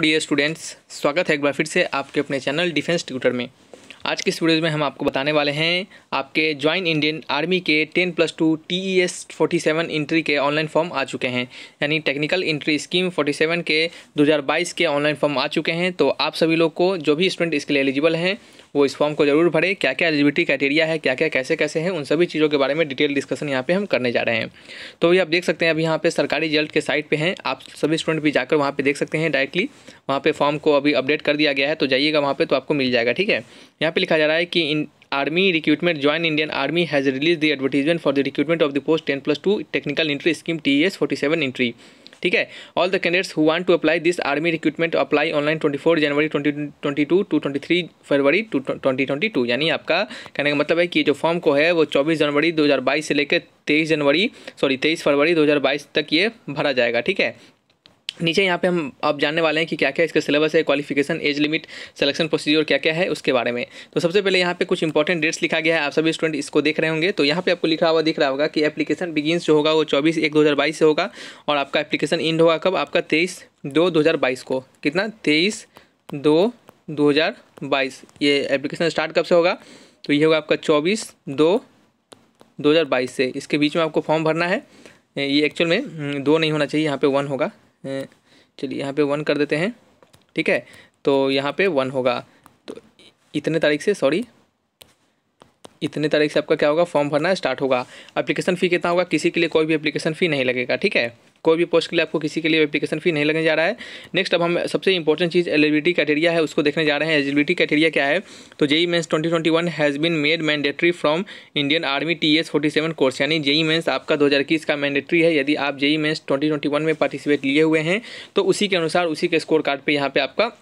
प्रिय स्टूडेंट्स स्वागत है एक बार फिर से आपके अपने चैनल डिफेंस ट्यूटर में आज के इस वीडियो में हम आपको बताने वाले हैं आपके ज्वाइन इंडियन आर्मी के ten plus two T E S forty seven entry के ऑनलाइन फॉर्म आ चुके हैं यानी technical entry scheme forty seven के दो हज़ार बाईस के ऑनलाइन फॉर्म आ चुके हैं तो आप सभी लोग को जो भी स्टूडेंट इसके लिए एलिजिबल हैं वो इस फॉर्म को जरूर भरें क्या क्या एलिजिबिलिटी क्राइटेरिया है क्या क्या कैसे कैसे हैं उन सभी चीज़ों के बारे में डिटेल डिस्कशन यहाँ पे हम करने जा रहे हैं तो ये आप देख सकते हैं अभी यहाँ पे सरकारी रिजल्ट के साइट पे हैं आप सभी स्टूडेंट भी जाकर वहाँ पे देख सकते हैं डायरेक्टली वहाँ पे फॉर्म को अभी अपडेट कर दिया गया है तो जाइएगा वहाँ पर तो आपको मिल जाएगा ठीक है यहाँ यहाँ पे लिखा जा रहा है कि in army recruitment join Indian army has release the advertisement for the recruitment of the post ten plus two technical entry scheme T S forty seven entry ठीक है all the candidates who want to apply this army recruitment apply online twenty four January twenty two to twenty three February two twenty twenty two यानी आपका कहने का मतलब है कि जो फॉर्म को है वो चौबीस जनवरी दो हज़ार बाईस से लेकर तेईस जनवरी सॉरी तेईस फरवरी दो हज़ार बाईस तक ये भरा जाएगा ठीक है नीचे यहाँ पे हम अब जानने वाले हैं कि क्या क्या इसका सिलेबस है qualification age limit selection procedure क्या क्या है उसके बारे में तो सबसे पहले यहाँ पे कुछ इंपॉर्टेंट डेट्स लिखा गया है आप सभी स्टूडेंट इसको देख रहे होंगे तो यहाँ पे आपको लिखा हुआ दिख रहा होगा कि एप्लीकेशन बिगिनस जो होगा वो चौबीस एक दो से होगा और आपका एप्लीकेशन इंड होगा कब आपका तेईस दो दो को कितना तेईस दो दो ये एप्लीकेशन स्टार्ट कब से होगा तो ये होगा आपका चौबीस दो दो से इसके बीच में आपको फॉर्म भरना है ये एक्चुअल में हम्म, दो नहीं होना चाहिए यहाँ पर वन होगा चलिए यहाँ पे वन कर देते हैं ठीक है तो यहाँ पे वन होगा तो इतने तारीख से सॉरी इतने तारीख से आपका क्या होगा फॉर्म भरना स्टार्ट होगा एप्लीकेशन फ़ी कितना होगा किसी के लिए कोई भी एप्लीकेशन फ़ी नहीं लगेगा ठीक है कोई भी पोस्ट के लिए आपको किसी के लिए एप्लीकेशन फी नहीं लगने जा रहा है नेक्स्ट अब हम सबसे इंपॉर्टेंट चीज़ एलिजिबिलिटी क्राइटेरिया है उसको देखने जा रहे हैं एलिबिलिटी क्राइटेरिया क्या है तो JEE mains 2021 has been made mandatory from Indian army T S forty seven course यानी जेई मेन्स e e आपका दो हज़ार इक्कीस का मैंडेट्री है यदि आप JEE mains twenty twenty one में पार्टिसिपेट लिए हुए हैं तो उसी के अनुसार उसी के स्कोर कार्ड पर यहाँ पर आपका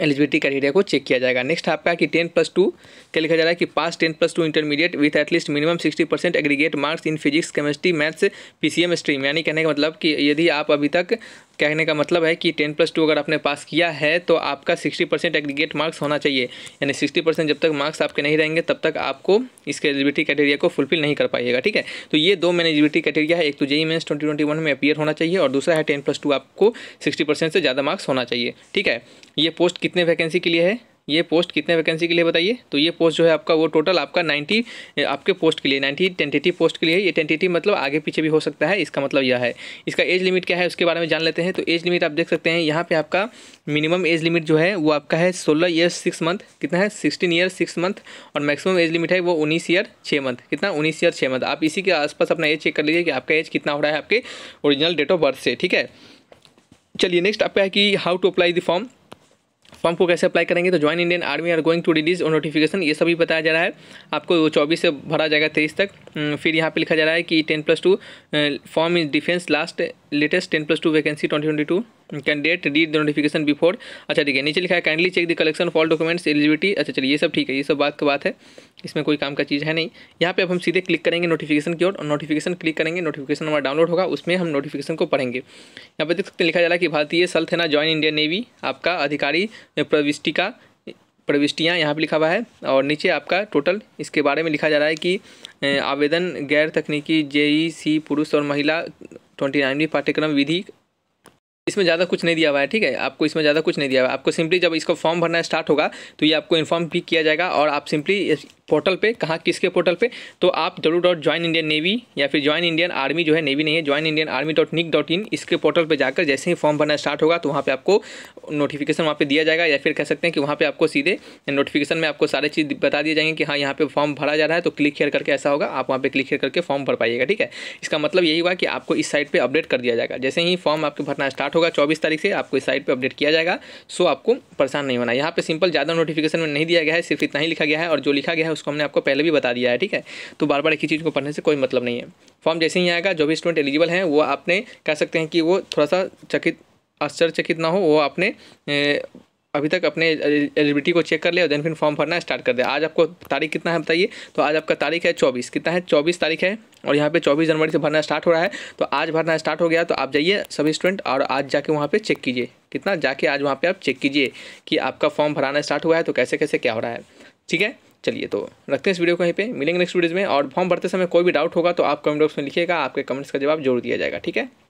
एलिजिबिलिटी क्राइटेरिया को चेक किया जाएगा नेक्स्ट आपका कि टेन प्लस टू क्या लिखा जा रहा है कि pass ten plus two intermediate with at least minimum sixty percent aggregate marks in physics chemistry maths PCM stream यानी कहने का मतलब कि यदि आप अभी तक कहने का मतलब है कि टेन प्लस टू अगर आपने पास किया है तो आपका सिक्सटी परसेंट एग्रीगेट मार्क्स होना चाहिए यानी सिक्सटी परसेंट जब तक मार्क्स आपके नहीं रहेंगे तब तक आपको इसके एलिजिबिलिटी क्राइटेरिया को फुलफिल नहीं कर पाइएगा ठीक है तो ये दो मैंने एलिजिबिलिटी क्राइटेरिया है एक तो JEE mains twenty twenty one में अपियर होना चाहिए और दूसरा है टेन प्लस टू आपको सिक्सटी परसेंट से ज़्यादा मार्क्स होना चाहिए ठीक है ये पोस्ट कितने वैकेंसी के लिए है ये पोस्ट कितने वैकेंसी के लिए बताइए तो ये पोस्ट जो है आपका वो टोटल आपका नाइन्टी आपके पोस्ट के लिए नाइन्टी टेंटेटिव पोस्ट के लिए ये टेंटेटिव मतलब आगे पीछे भी हो सकता है इसका मतलब यह है इसका एज लिमिट क्या है उसके बारे में जान लेते हैं तो एज लिमिट आप देख सकते हैं यहाँ पर आपका मिनिमम एज लिमिट जो है वो आपका है सोलह ईयर सिक्स मंथ कितना है सिक्सटीन ईयर सिक्स मंथ और मैक्सिमम एज लिमिट है वो उन्नीस ईयर छः मंथ कितना उन्नीस ईयर छः मंथ आप इसी के आसपास अपना एज चेक कर लीजिए कि आपका एज कितना हो रहा है आपके ओरिजिनल डेट ऑफ बर्थ से ठीक है चलिए नेक्स्ट आपका है कि how to apply the form form को कैसे अप्लाई करेंगे तो join Indian army are going to release और नोटिफिकेशन ये सभी बताया जा रहा है आपको चौबीस से भरा जाएगा तेईस तक हम्म, फिर यहाँ पे लिखा जा रहा है कि ten plus two form in defence last latest ten plus two vacancy twenty twenty two candidate read the notification before अच्छा ठीक है नीचे लिखा है kindly check the collection fall documents eligibility अच्छा चलिए ये सब ठीक है ये सब बात का बात है इसमें कोई काम का चीज़ है नहीं यहाँ पे अब हम सीधे क्लिक करेंगे नोटिफिकेशन की ओर और नोटिफिकेशन क्लिक करेंगे नोटिफिकेशन हमारा डाउनलोड होगा उसमें हम नोटिफिकेशन को पढ़ेंगे यहाँ पर देख सकते हैं लिखा जा रहा है कि भारतीय सल थेना ज्वाइन इंडियन नेवी आपका अधिकारी प्रविष्टि का प्रविष्टियाँ यहाँ पर लिखा हुआ है और नीचे आपका टोटल इसके बारे में लिखा जा रहा है कि आवेदन गैर तकनीकी जेई सी पुरुष और महिला ट्वेंटी नाइनवीं पाठ्यक्रम विधि इसमें ज़्यादा कुछ नहीं दिया हुआ है ठीक है आपको इसमें ज़्यादा कुछ नहीं दिया हुआ है आपको सिंपली जब इसको फॉर्म भरना स्टार्ट होगा तो ये आपको इन्फॉर्म भी किया जाएगा और आप सिंपली पोर्टल पे कहाँ किसके पोर्टल पे तो आप W dot join Indian navy या फिर ज्वाइन इंडियन आर्मी जो है नेवी नहीं है join Indian army dot nic dot in इसके पोर्टल पे जाकर जैसे ही फॉर्म भरना स्टार्ट होगा तो वहाँ पे आपको नोटिफिकेशन वहाँ पे दिया जाएगा या फिर कह सकते हैं कि वहाँ पर आपको सीधे नोटिफिकेशन में आपको सारे चीज़ बता दिए जाएंगे कि हाँ यहाँ पर फॉर्म भरा जा रहा है तो क्लिक हेयर करके ऐसा होगा आप वहाँ पर क्लिक हेयर करके फॉर्म भर पाइएगा ठीक है इसका मतलब यही हुआ कि आपको इस साइट पर अपडेट कर दिया जाएगा जैसे ही फॉर्म आपको भरना स्टार्ट होगा चौबीस तारीख से आपको इस साइट पर अपडेट किया जाएगा सो आपको परेशान नहीं होना यहाँ पर सिंपल ज़्यादा नोटिफिकेशन में नहीं दिया गया है सिर्फ इतना ही लिखा गया है और जो लिखा गया है उसको हमने आपको पहले भी बता दिया है ठीक है तो बार बार एक ही चीज़ को पढ़ने से कोई मतलब नहीं है फॉर्म जैसे ही आएगा जो भी स्टूडेंट एलिजिबल हैं वो आपने कह सकते हैं कि वो थोड़ा सा चकित आश्चर्यचकित ना हो वो आपने अभी तक अपने एलिजिबिलिटी को चेक कर लिया देन फिर फॉर्म भरना स्टार्ट कर दे आज आपको तारीख कितना है बताइए तो आज आपका तारीख है चौबीस कितना है चौबीस तारीख है और यहाँ पे चौबीस जनवरी से भरना स्टार्ट हो रहा है तो आज भरना स्टार्ट हो गया तो आप जाइए सभी स्टूडेंट और आज जाके वहाँ पे चेक कीजिए कितना जाके आज वहाँ पर आप चेक कीजिए कि आपका फॉर्म भराना स्टार्ट हुआ है तो कैसे कैसे क्या हो रहा है ठीक है चलिए तो रखते हैं इस वीडियो को यहीं पे मिलेंगे नेक्स्ट वीडियोज़ में और फॉर्म भरते समय कोई भी डाउट होगा तो आप कमेंट बॉक्स में लिखिएगा आपके कमेंट्स का जवाब जरूर दिया जाएगा ठीक है